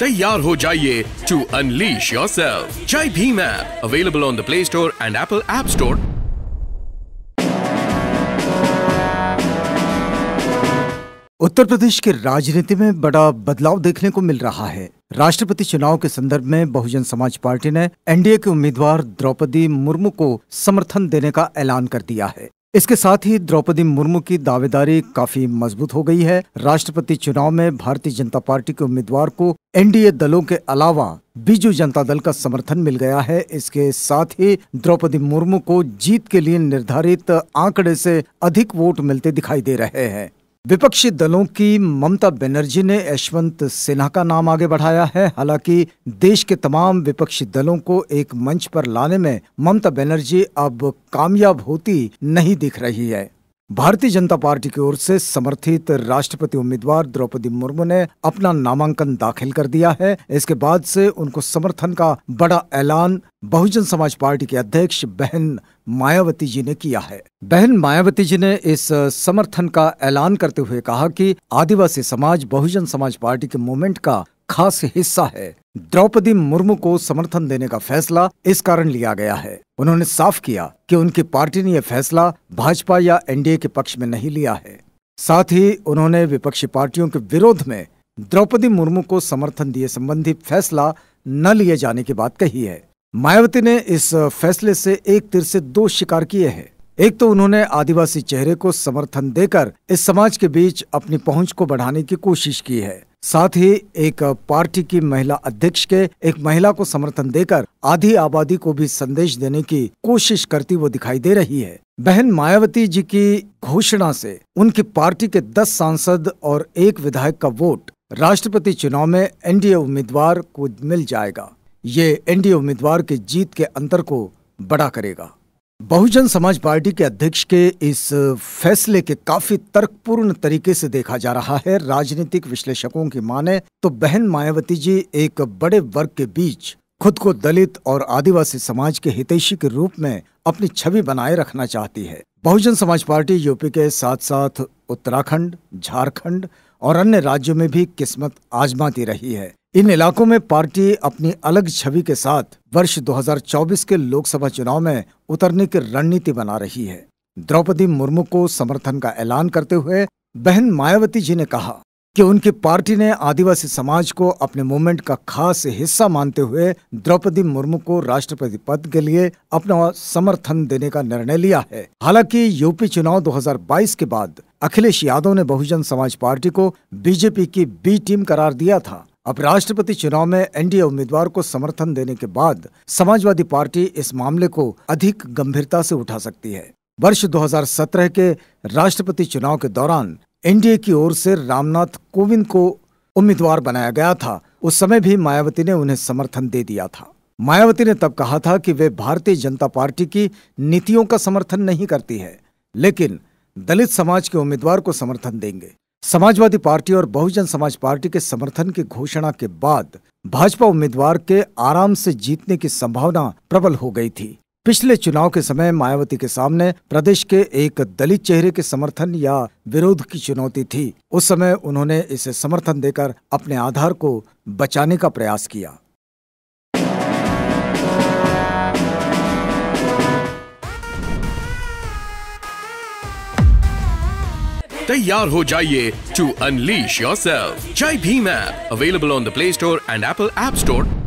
तैयार हो जाइए to unleash yourself Jai Bhim app available on the play store and Apple app store Uttar Pradesh के राजनीति में बड़ा बदलाव देखने को मिल रहा है राष्ट्रपति चुनाव के संदर्भ में बहुजन समाज पार्टी ने एनडीए के उम्मीदवार द्रौपदी मुर्मू को समर्थन देने का ऐलान कर दिया है इसके साथ ही द्रौपदी मुर्मू की दावेदारी काफी मजबूत हो गई है राष्ट्रपति चुनाव में भारतीय जनता पार्टी के उम्मीदवार को एनडीए दलों के अलावा बीजू जनता दल का समर्थन मिल गया है इसके साथ ही द्रौपदी मुर्मू को जीत के लिए निर्धारित आंकड़े से अधिक वोट मिलते दिखाई दे रहे हैं विपक्षी दलों की ममता बनर्जी ने यशवंत सिन्हा का नाम आगे बढ़ाया है हालांकि देश के तमाम विपक्षी दलों को एक मंच पर लाने में ममता बनर्जी अब कामयाब होती नहीं दिख रही है भारतीय जनता पार्टी की ओर से समर्थित राष्ट्रपति उम्मीदवार द्रौपदी मुर्मू ने अपना नामांकन दाखिल कर दिया है इसके बाद से उनको समर्थन का बड़ा ऐलान बहुजन समाज पार्टी के अध्यक्ष बहन मायावती जी ने किया है बहन मायावती जी ने इस समर्थन का ऐलान करते हुए कहा कि आदिवासी समाज बहुजन समाज पार्टी के मूवमेंट का खास हिस्सा है द्रौपदी मुर्मू को समर्थन देने का फैसला इस कारण लिया गया है उन्होंने साफ किया कि उनकी पार्टी ने यह फैसला भाजपा या एनडीए के पक्ष में नहीं लिया है साथ ही उन्होंने विपक्षी पार्टियों के विरोध में द्रौपदी मुर्मू को समर्थन दिए संबंधी फैसला न लिए जाने की बात कही है मायावती ने इस फैसले से एक तिर से दो शिकार किए हैं एक तो उन्होंने आदिवासी चेहरे को समर्थन देकर इस समाज के बीच अपनी पहुंच को बढ़ाने की कोशिश की है साथ ही एक पार्टी की महिला अध्यक्ष के एक महिला को समर्थन देकर आधी आबादी को भी संदेश देने की कोशिश करती वो दिखाई दे रही है बहन मायावती जी की घोषणा से उनकी पार्टी के 10 सांसद और एक विधायक का वोट राष्ट्रपति चुनाव में एनडीए उम्मीदवार को मिल जाएगा ये एनडीए उम्मीदवार की जीत के अंतर को बड़ा करेगा बहुजन समाज पार्टी के अध्यक्ष के इस फैसले के काफी तर्कपूर्ण तरीके से देखा जा रहा है राजनीतिक विश्लेषकों की माने तो बहन मायावती जी एक बड़े वर्ग के बीच खुद को दलित और आदिवासी समाज के हितैषी के रूप में अपनी छवि बनाए रखना चाहती है बहुजन समाज पार्टी यूपी के साथ साथ उत्तराखंड झारखंड और अन्य राज्यों में भी किस्मत आजमाती रही है इन इलाकों में पार्टी अपनी अलग छवि के साथ वर्ष 2024 के लोकसभा चुनाव में उतरने की रणनीति बना रही है द्रौपदी मुर्मू को समर्थन का ऐलान करते हुए बहन मायावती जी ने कहा कि उनकी पार्टी ने आदिवासी समाज को अपने मूवमेंट का खास हिस्सा मानते हुए द्रौपदी मुर्मू को राष्ट्रपति पद के लिए अपना समर्थन देने का निर्णय लिया है हालांकि यूपी चुनाव 2022 के बाद अखिलेश यादव ने बहुजन समाज पार्टी को बीजेपी की बी टीम करार दिया था अब राष्ट्रपति चुनाव में एनडीए उम्मीदवार को समर्थन देने के बाद समाजवादी पार्टी इस मामले को अधिक गंभीरता से उठा सकती है वर्ष 2017 के राष्ट्रपति चुनाव के दौरान एनडीए की ओर से रामनाथ कोविंद को उम्मीदवार बनाया गया था उस समय भी मायावती ने उन्हें समर्थन दे दिया था मायावती ने तब कहा था कि वे भारतीय जनता पार्टी की नीतियों का समर्थन नहीं करती है लेकिन दलित समाज के उम्मीदवार को समर्थन देंगे समाजवादी पार्टी और बहुजन समाज पार्टी के समर्थन की घोषणा के बाद भाजपा उम्मीदवार के आराम से जीतने की संभावना प्रबल हो गई थी पिछले चुनाव के समय मायावती के सामने प्रदेश के एक दलित चेहरे के समर्थन या विरोध की चुनौती थी उस समय उन्होंने इसे समर्थन देकर अपने आधार को बचाने का प्रयास किया तैयार हो जाइए to unleash yourself Jai Bhim app available on the play store and Apple app store